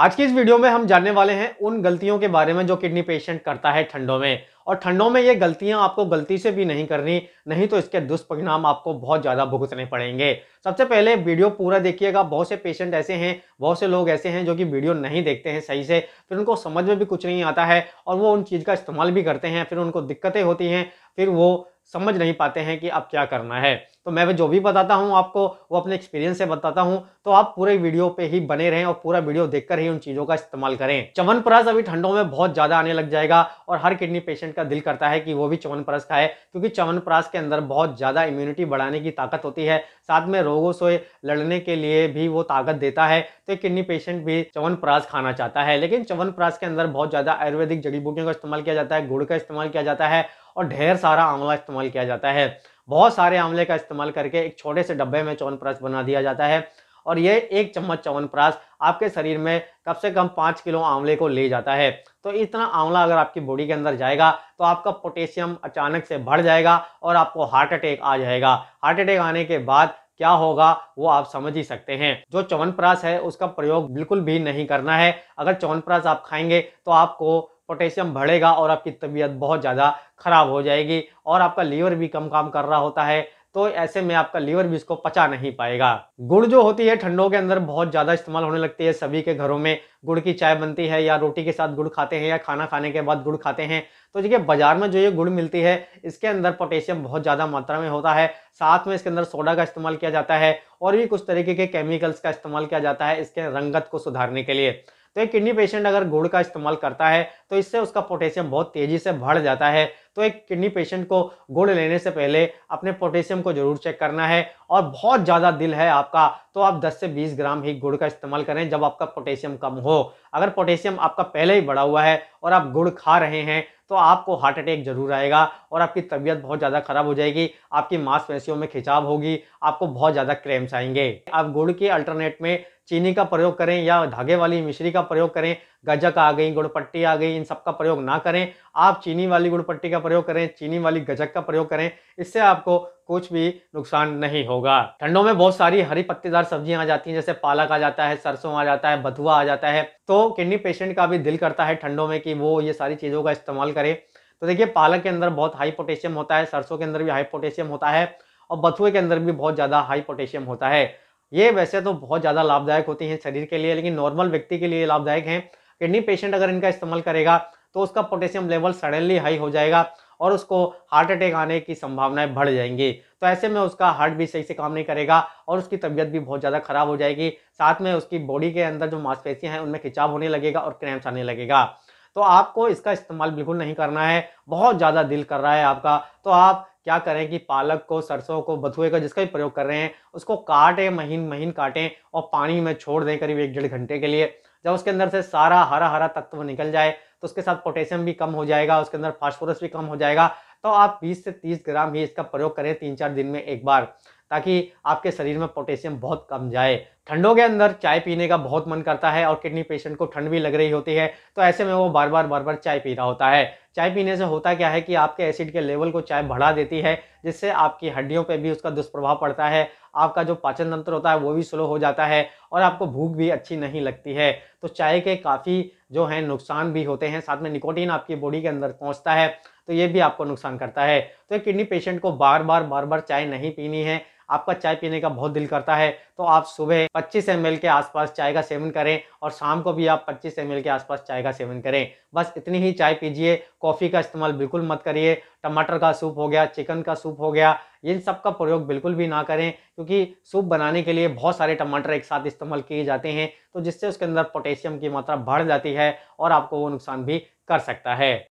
आज की इस वीडियो में हम जानने वाले हैं उन गलतियों के बारे में जो किडनी पेशेंट करता है ठंडों में और ठंडों में ये गलतियां आपको गलती से भी नहीं करनी नहीं तो इसके दुष्परिणाम आपको बहुत ज़्यादा भुगतने पड़ेंगे सबसे पहले वीडियो पूरा देखिएगा बहुत से पेशेंट ऐसे हैं बहुत से लोग ऐसे हैं जो कि वीडियो नहीं देखते हैं सही से फिर उनको समझ में भी कुछ नहीं आता है और वो उन चीज़ का इस्तेमाल भी करते हैं फिर उनको दिक्कतें होती हैं फिर वो समझ नहीं पाते हैं कि अब क्या करना है तो मैं जो भी बताता हूँ आपको वो अपने एक्सपीरियंस से बताता हूँ तो आप पूरे वीडियो पे ही बने रहें और पूरा वीडियो देखकर ही उन चीज़ों का इस्तेमाल करें चवन परस अभी ठंडों में बहुत ज़्यादा आने लग जाएगा और हर किडनी पेशेंट का दिल करता है कि वो भी चवन परस खाए क्योंकि चवन परस के अंदर बहुत ज़्यादा इम्यूनिटी बढ़ाने की ताकत होती है साथ में रोगों से लड़ने के लिए भी वो ताकत देता है तो किडनी पेशेंट भी चवन प्रास खाना चाहता है लेकिन चवन के अंदर बहुत ज़्यादा आयुर्वेदिक जड़ी बूटियों का इस्तेमाल किया जाता है गुड़ का इस्तेमाल किया जाता है और ढेर सारा आंवला इस्तेमाल किया जाता है बहुत सारे आंवले का इस्तेमाल करके एक छोटे से डब्बे में च्यवनप्राश बना दिया जाता है और ये एक चम्मच चवनप्रास आपके शरीर में कम से कम पाँच किलो आंवले को ले जाता है तो इतना आंवला अगर आपकी बॉडी के अंदर जाएगा तो आपका पोटेशियम अचानक से बढ़ जाएगा और आपको हार्ट अटैक आ जाएगा हार्ट अटैक आने के बाद क्या होगा वो आप समझ ही सकते हैं जो चवनप्रास है उसका प्रयोग बिल्कुल भी नहीं करना है अगर चवनप्रास आप खाएंगे तो आपको पोटेशियम बढ़ेगा और आपकी तबीयत बहुत ज़्यादा ख़राब हो जाएगी और आपका लीवर भी कम काम कर रहा होता है तो ऐसे में आपका लीवर भी इसको पचा नहीं पाएगा गुड़ जो होती है ठंडों के अंदर बहुत ज़्यादा इस्तेमाल होने लगती है सभी के घरों में गुड़ की चाय बनती है या रोटी के साथ गुड़ खाते हैं या खाना खाने के बाद गुड़ खाते हैं तो देखिए बाजार में जो ये गुड़ मिलती है इसके अंदर पोटेशियम बहुत ज़्यादा मात्रा में होता है साथ में इसके अंदर सोडा का इस्तेमाल किया जाता है और भी कुछ तरीके के केमिकल्स का इस्तेमाल किया जाता है इसके रंगत को सुधारने के लिए तो एक किडनी पेशेंट अगर गुड़ का इस्तेमाल करता है तो इससे उसका पोटेशियम बहुत तेजी से बढ़ जाता है तो एक किडनी पेशेंट को गुड़ लेने से पहले अपने पोटेशियम को जरूर चेक करना है और बहुत ज़्यादा दिल है आपका तो आप 10 से 20 ग्राम ही गुड़ का इस्तेमाल करें जब आपका पोटेशियम कम हो अगर पोटेशियम आपका पहले ही बढ़ा हुआ है और आप गुड़ खा रहे हैं तो आपको हार्ट अटैक जरूर आएगा और आपकी तबीयत बहुत ज़्यादा ख़राब हो जाएगी आपकी मांसपेशियों में खिंचाव होगी आपको बहुत ज़्यादा क्रेम्स आएंगे आप गुड़ के अल्टरनेट में चीनी का प्रयोग करें या धागे वाली मिश्री का प्रयोग करें गजक आ गई गुड़पट्टी आ गई इन सब का प्रयोग ना करें आप चीनी वाली गुड़पट्टी का प्रयोग करें चीनी वाली गजक का प्रयोग करें इससे आपको कुछ भी नुकसान नहीं होगा ठंडों में बहुत सारी हरी पत्तेदार सब्जियां आ जाती हैं जैसे पालक आ जाता है सरसों आ जाता है बथुआ आ जाता है तो किडनी पेशेंट का भी दिल करता है ठंडों में कि वो ये सारी चीज़ों का इस्तेमाल करें तो देखिए पालक के अंदर बहुत हाई पोटेशियम होता है सरसों के अंदर भी हाई पोटेशियम होता है और बथुए के अंदर भी बहुत ज़्यादा हाई पोटेशियम होता है ये वैसे तो बहुत ज़्यादा लाभदायक होती हैं शरीर के लिए लेकिन नॉर्मल व्यक्ति के लिए लाभदायक हैं किडनी पेशेंट अगर इनका इस्तेमाल करेगा तो उसका पोटेशियम लेवल सडनली हाई हो जाएगा और उसको हार्ट अटैक आने की संभावनाएं बढ़ जाएंगी तो ऐसे में उसका हार्ट भी सही से काम नहीं करेगा और उसकी तबीयत भी बहुत ज़्यादा खराब हो जाएगी साथ में उसकी बॉडी के अंदर जो मांसपेशियां हैं उनमें खिंचाव होने लगेगा और क्रैम्प्स आने लगेगा तो आपको इसका इस्तेमाल बिल्कुल नहीं करना है बहुत ज़्यादा दिल कर रहा है आपका तो आप क्या करें कि पालक को सरसों को बथुए का जिसका भी प्रयोग कर रहे हैं उसको काटें महीन महीन काटें और पानी में छोड़ दें करीब एक डेढ़ घंटे के लिए जब उसके अंदर से सारा हरा हरा तत्व निकल जाए तो उसके साथ पोटेशियम भी कम हो जाएगा उसके अंदर फास्फोरस भी कम हो जाएगा तो आप 20 से 30 ग्राम ही इसका प्रयोग करें तीन चार दिन में एक बार ताकि आपके शरीर में पोटेशियम बहुत कम जाए ठंडों के अंदर चाय पीने का बहुत मन करता है और किडनी पेशेंट को ठंड भी लग रही होती है तो ऐसे में वो बार बार बार बार चाय पी रहा होता है चाय पीने से होता क्या है कि आपके एसिड के लेवल को चाय बढ़ा देती है जिससे आपकी हड्डियों पर भी उसका दुष्प्रभाव पड़ता है आपका जो पाचन तंत्र होता है वो भी स्लो हो जाता है और आपको भूख भी अच्छी नहीं लगती है तो चाय के काफ़ी जो हैं नुकसान भी होते हैं साथ में निकोटीन आपकी बॉडी के अंदर पहुँचता है तो ये भी आपको नुकसान करता है तो किडनी पेशेंट को बार बार बार बार चाय नहीं पीनी है आपका चाय पीने का बहुत दिल करता है तो आप सुबह 25 एम के आसपास चाय का सेवन करें और शाम को भी आप 25 एम के आसपास चाय का सेवन करें बस इतनी ही चाय पीजिए कॉफ़ी का इस्तेमाल बिल्कुल मत करिए टमाटर का सूप हो गया चिकन का सूप हो गया इन सब का प्रयोग बिल्कुल भी ना करें क्योंकि सूप बनाने के लिए बहुत सारे टमाटर एक साथ इस्तेमाल किए जाते हैं तो जिससे उसके अंदर पोटेशियम की मात्रा बढ़ जाती है और आपको वो नुकसान भी कर सकता है